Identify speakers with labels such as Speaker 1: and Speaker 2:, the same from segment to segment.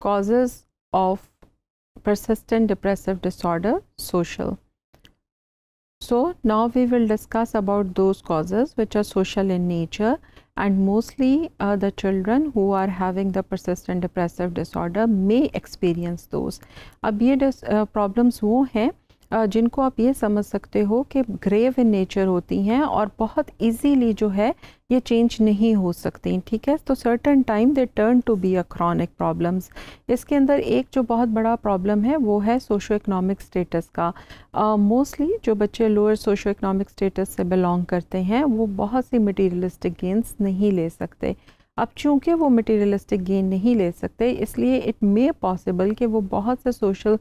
Speaker 1: causes of persistent depressive disorder social. So, now we will discuss about those causes which are social in nature and mostly uh, the children who are having the persistent depressive disorder may experience those. अब uh, problems wo हैं जिनको आप ये समझ सकते हो कि grave in nature होती हैं और बहुत इजीली जो है ये चेंज नहीं हो सकती ठीक है तो certain time they turn to be a chronic problems इसके अंदर एक जो बहुत बड़ा प्रॉब्लम है वो है सोशो इकनॉमिक स्टेटस का मोस्टली uh, जो बच्चे लोअर सोशो इकनॉमिक स्टेटस से बिलोंग करते हैं वो बहुत सी मटीरियलिस्टिक गेंस नहीं ले सकते अब चूंकि वो मटेरियलिस्टिक गेन नहीं ले सकते इसलिए इट मे पॉसिबल कि वो बहुत से सोशल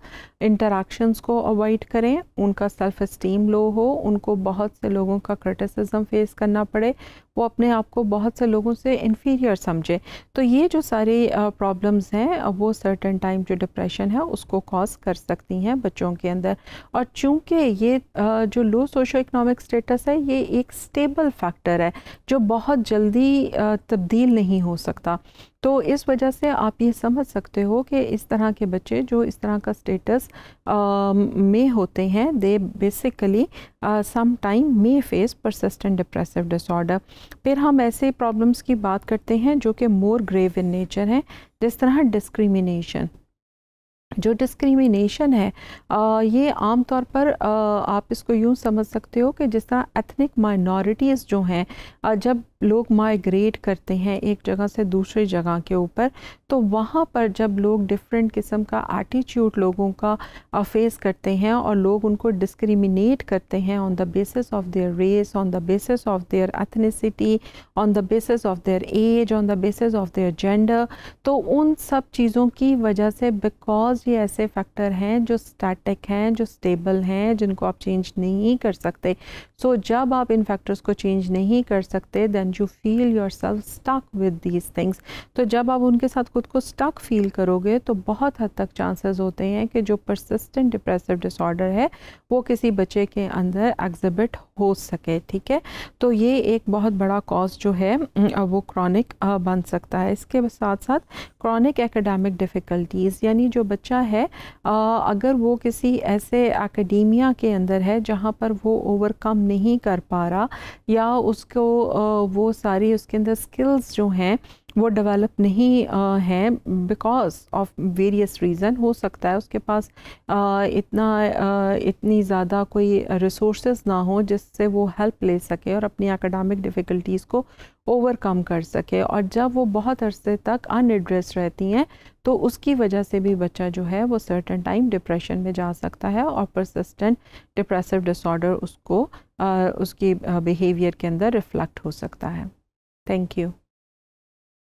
Speaker 1: इंटरेक्शंस को अवॉइड करें उनका सेल्फ़ इस्टीम लो हो उनको बहुत से लोगों का क्रिटिसिज्म फेस करना पड़े वो अपने आप को बहुत से लोगों से इन्फीरियर समझें तो ये जो सारी प्रॉब्लम्स हैं वो सर्टन टाइम जो डिप्रेशन है उसको कॉज कर सकती हैं बच्चों के अंदर और चूँकि ये जो लो सोशो इकनॉमिक स्टेटस है ये एक स्टेबल फैक्टर है जो बहुत जल्दी तब्दील नहीं नहीं हो सकता तो इस वजह से आप ये समझ सकते हो कि इस तरह के बच्चे जो इस तरह का स्टेटस में होते हैं they basically some time may face persistent depressive disorder फिर हम ऐसे प्रॉब्लम्स की बात करते हैं जो कि मोर ग्रेव इन नेचर हैं जिस तरह डिस्क्रिमिनेशन जो डिस्क्रिमिनेशन है आ, ये आम तौर पर आ, आप इसको यूँ समझ सकते हो कि जिस तरह एथनिक माइनॉरिटीज़ जो हैं जब लोग माइग्रेट करते हैं एक जगह से दूसरी जगह के ऊपर तो वहाँ पर जब लोग डिफरेंट किस्म का एटीट्यूड लोगों का फेस करते हैं और लोग उनको डिस्क्रिमिनेट करते हैं on the basis of their race on the basis of their ethnicity on the basis of their age on the basis of their gender तो उन सब चीज़ों की वजह से बिकॉज ये ऐसे फैक्टर हैं जो स्टैटिक हैं जो स्टेबल हैं जिनको आप चेंज नहीं कर सकते सो so, जब आप इन फैक्टर्स को चेंज नहीं कर सकते then and you feel yourself stuck with these things तो जब आप उनके साथ खुद को स्टक फील करोगे तो बहुत हद तक चांसेस होते हैं कि जो परसिस्टेंट डिप्रेसिव डिसऑर्डर है वो किसी बच्चे के अंदर एग्जिबिट हो सके ठीक है तो ये एक बहुत बड़ा कॉज जो है वो क्रॉनिक बन सकता है इसके साथ साथ क्रॉनिक एकेडमिक डिफ़िकल्टीज़ यानी जो बच्चा है अगर वो किसी ऐसे एकेडमिया के अंदर है जहाँ पर वो ओवरकम नहीं कर पा रहा या उसको वो सारी उसके अंदर स्किल्स जो हैं वो डेवलप नहीं है बिकॉज ऑफ वेरियस रीज़न हो सकता है उसके पास इतना इतनी ज़्यादा कोई रिसोर्स ना हो जिससे वो हेल्प ले सके और अपनी एकेडमिक डिफ़िकल्टीज़ को ओवरकम कर सके और जब वो बहुत अरसे तक अनएड्रेस रहती हैं तो उसकी वजह से भी बच्चा जो है वो सर्टन टाइम डिप्रेशन में जा सकता है और परसिस्टेंट डिप्रेसिव डिसऑर्डर उसको आ, उसकी बिहेवियर के अंदर रिफ्लेक्ट हो सकता है थैंक यू